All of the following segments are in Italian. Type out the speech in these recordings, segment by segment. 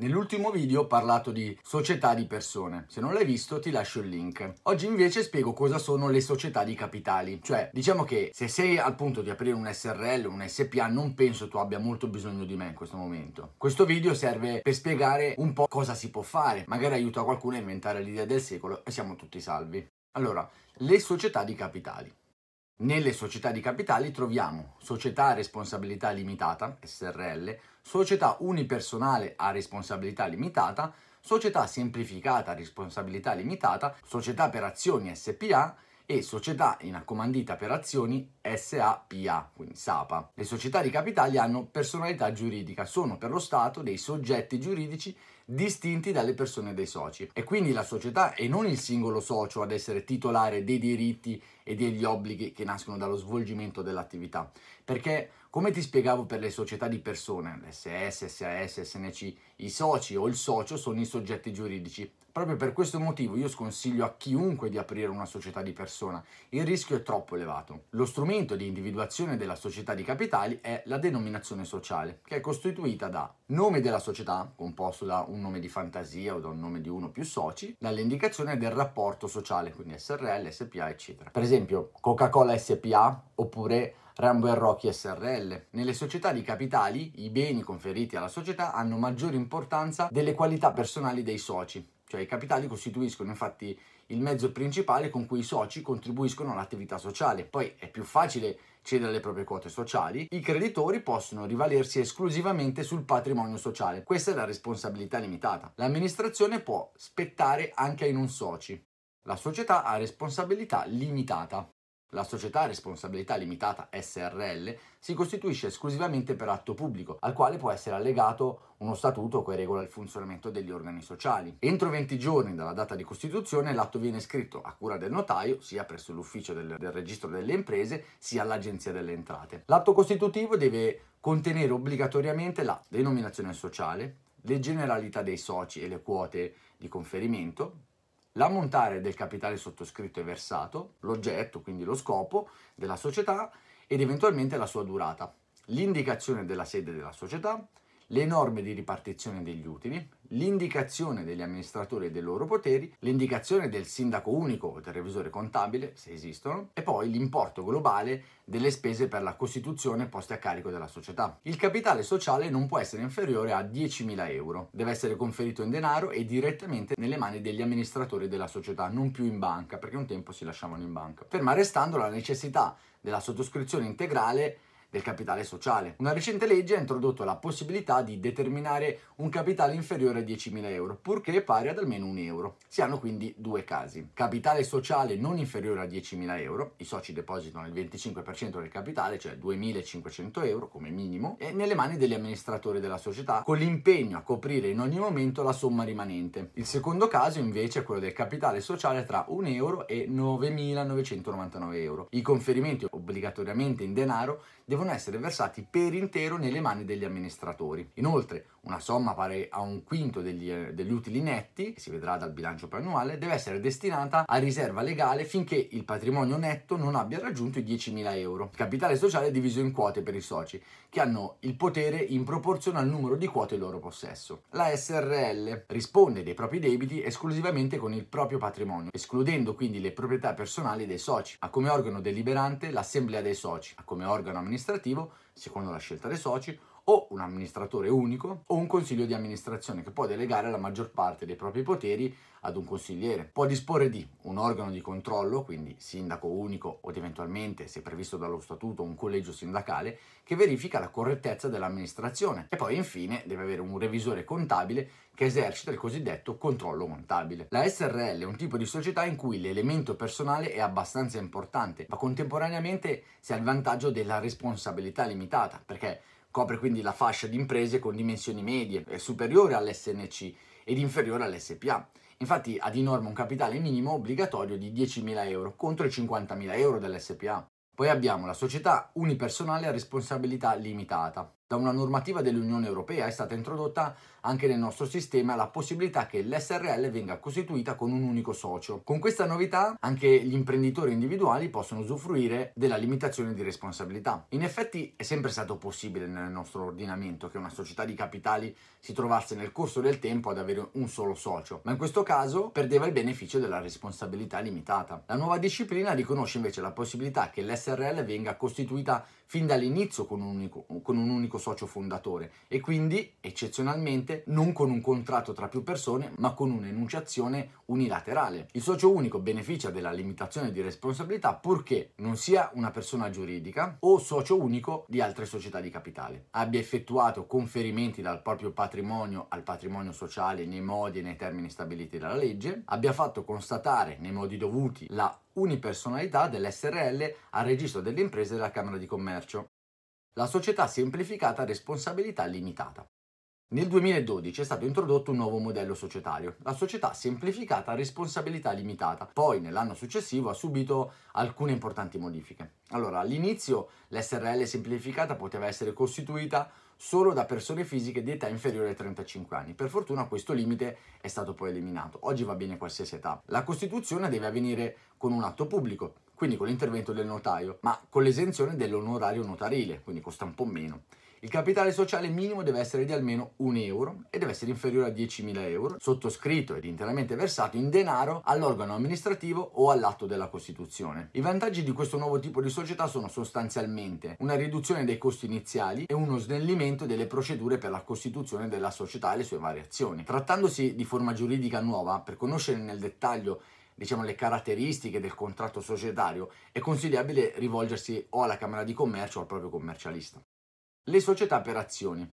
Nell'ultimo video ho parlato di società di persone, se non l'hai visto ti lascio il link. Oggi invece spiego cosa sono le società di capitali, cioè diciamo che se sei al punto di aprire un SRL, un SPA, non penso tu abbia molto bisogno di me in questo momento. Questo video serve per spiegare un po' cosa si può fare, magari aiuta qualcuno a inventare l'idea del secolo e siamo tutti salvi. Allora, le società di capitali. Nelle società di capitali troviamo società a responsabilità limitata, SRL, società unipersonale a responsabilità limitata, società semplificata a responsabilità limitata, società per azioni SPA e società in accomandita per azioni SAPA, quindi SAPA. Le società di capitali hanno personalità giuridica, sono per lo Stato dei soggetti giuridici distinti dalle persone dei soci. È quindi la società e non il singolo socio ad essere titolare dei diritti e degli obblighi che nascono dallo svolgimento dell'attività. Perché, come ti spiegavo per le società di persone, SS, SAS, SNC, i soci o il socio sono i soggetti giuridici. Proprio per questo motivo io sconsiglio a chiunque di aprire una società di persona, il rischio è troppo elevato. Lo strumento di individuazione della società di capitali è la denominazione sociale, che è costituita da nome della società, composto da un un nome di fantasia o da un nome di uno o più soci, dall'indicazione del rapporto sociale, quindi SRL, SPA, eccetera. Per esempio Coca-Cola SPA oppure Rambo Rocky SRL. Nelle società di capitali i beni conferiti alla società hanno maggiore importanza delle qualità personali dei soci, cioè i capitali costituiscono infatti il mezzo principale con cui i soci contribuiscono all'attività sociale, poi è più facile cedere le proprie quote sociali, i creditori possono rivalersi esclusivamente sul patrimonio sociale, questa è la responsabilità limitata. L'amministrazione può spettare anche ai non soci, la società ha responsabilità limitata. La società a responsabilità limitata SRL si costituisce esclusivamente per atto pubblico, al quale può essere allegato uno statuto che regola il funzionamento degli organi sociali. Entro 20 giorni dalla data di costituzione l'atto viene scritto a cura del notaio, sia presso l'ufficio del, del registro delle imprese, sia all'agenzia delle entrate. L'atto costitutivo deve contenere obbligatoriamente la denominazione sociale, le generalità dei soci e le quote di conferimento, l'ammontare del capitale sottoscritto e versato, l'oggetto, quindi lo scopo della società ed eventualmente la sua durata, l'indicazione della sede della società, le norme di ripartizione degli utili, l'indicazione degli amministratori e dei loro poteri, l'indicazione del sindaco unico o del revisore contabile, se esistono, e poi l'importo globale delle spese per la costituzione poste a carico della società. Il capitale sociale non può essere inferiore a 10.000 euro, deve essere conferito in denaro e direttamente nelle mani degli amministratori della società, non più in banca, perché un tempo si lasciavano in banca, ferma restando la necessità della sottoscrizione integrale del capitale sociale. Una recente legge ha introdotto la possibilità di determinare un capitale inferiore a 10.000 euro, purché pari ad almeno un euro. Si hanno quindi due casi. Capitale sociale non inferiore a 10.000 euro, i soci depositano il 25% del capitale, cioè 2.500 euro come minimo, e nelle mani degli amministratori della società, con l'impegno a coprire in ogni momento la somma rimanente. Il secondo caso invece è quello del capitale sociale tra 1 euro e 9.999 euro. I conferimenti obbligatoriamente in denaro devono devono essere versati per intero nelle mani degli amministratori. Inoltre, una somma pari a un quinto degli, eh, degli utili netti, che si vedrà dal bilancio preannuale, deve essere destinata a riserva legale finché il patrimonio netto non abbia raggiunto i 10.000 euro. Il capitale sociale è diviso in quote per i soci, che hanno il potere in proporzione al numero di quote in loro possesso. La SRL risponde dei propri debiti esclusivamente con il proprio patrimonio, escludendo quindi le proprietà personali dei soci. Ha come organo deliberante l'assemblea dei soci, ha come organo amministrativo secondo la scelta dei soci, o un amministratore unico o un consiglio di amministrazione che può delegare la maggior parte dei propri poteri ad un consigliere. Può disporre di un organo di controllo, quindi sindaco unico o eventualmente, se previsto dallo statuto, un collegio sindacale che verifica la correttezza dell'amministrazione e poi infine deve avere un revisore contabile che esercita il cosiddetto controllo contabile. La SRL è un tipo di società in cui l'elemento personale è abbastanza importante, ma contemporaneamente si ha il vantaggio della responsabilità limitata limitata, perché copre quindi la fascia di imprese con dimensioni medie, superiore all'SNC ed inferiore all'SPA. Infatti ha di norma un capitale minimo obbligatorio di 10.000 euro contro i 50.000 euro dell'SPA. Poi abbiamo la società unipersonale a responsabilità limitata, da una normativa dell'Unione Europea è stata introdotta anche nel nostro sistema la possibilità che l'SRL venga costituita con un unico socio. Con questa novità anche gli imprenditori individuali possono usufruire della limitazione di responsabilità. In effetti è sempre stato possibile nel nostro ordinamento che una società di capitali si trovasse nel corso del tempo ad avere un solo socio, ma in questo caso perdeva il beneficio della responsabilità limitata. La nuova disciplina riconosce invece la possibilità che l'SRL venga costituita fin dall'inizio con un unico, con un unico unico socio fondatore e quindi, eccezionalmente, non con un contratto tra più persone, ma con un'enunciazione unilaterale. Il socio unico beneficia della limitazione di responsabilità purché non sia una persona giuridica o socio unico di altre società di capitale, abbia effettuato conferimenti dal proprio patrimonio al patrimonio sociale nei modi e nei termini stabiliti dalla legge, abbia fatto constatare nei modi dovuti la unipersonalità dell'SRL al registro delle imprese della Camera di Commercio la società semplificata responsabilità limitata. Nel 2012 è stato introdotto un nuovo modello societario, la società semplificata responsabilità limitata. Poi nell'anno successivo ha subito alcune importanti modifiche. Allora, all'inizio l'SRL semplificata poteva essere costituita solo da persone fisiche di età inferiore ai 35 anni. Per fortuna questo limite è stato poi eliminato. Oggi va bene qualsiasi età. La costituzione deve avvenire con un atto pubblico quindi con l'intervento del notaio, ma con l'esenzione dell'onorario notarile, quindi costa un po' meno. Il capitale sociale minimo deve essere di almeno 1 euro e deve essere inferiore a 10.000 euro, sottoscritto ed interamente versato in denaro all'organo amministrativo o all'atto della Costituzione. I vantaggi di questo nuovo tipo di società sono sostanzialmente una riduzione dei costi iniziali e uno snellimento delle procedure per la costituzione della società e le sue variazioni. Trattandosi di forma giuridica nuova, per conoscere nel dettaglio diciamo, le caratteristiche del contratto societario, è consigliabile rivolgersi o alla Camera di Commercio o al proprio commercialista. Le società per azioni.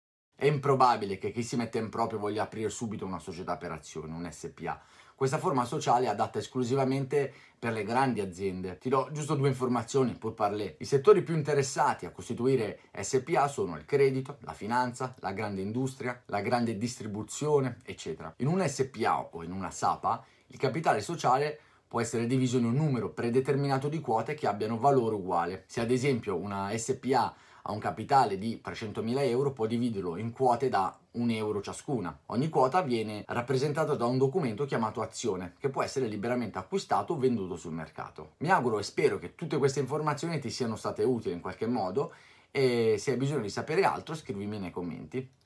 È improbabile che chi si mette in proprio voglia aprire subito una società per azioni, un SPA. Questa forma sociale è adatta esclusivamente per le grandi aziende. Ti do giusto due informazioni, poi parlé. I settori più interessati a costituire SPA sono il credito, la finanza, la grande industria, la grande distribuzione, eccetera. In un SPA o in una SAPA, il capitale sociale può essere diviso in un numero predeterminato di quote che abbiano valore uguale. Se ad esempio una SPA ha un capitale di 300.000 euro può dividerlo in quote da un euro ciascuna. Ogni quota viene rappresentata da un documento chiamato azione, che può essere liberamente acquistato o venduto sul mercato. Mi auguro e spero che tutte queste informazioni ti siano state utili in qualche modo e se hai bisogno di sapere altro scrivimi nei commenti.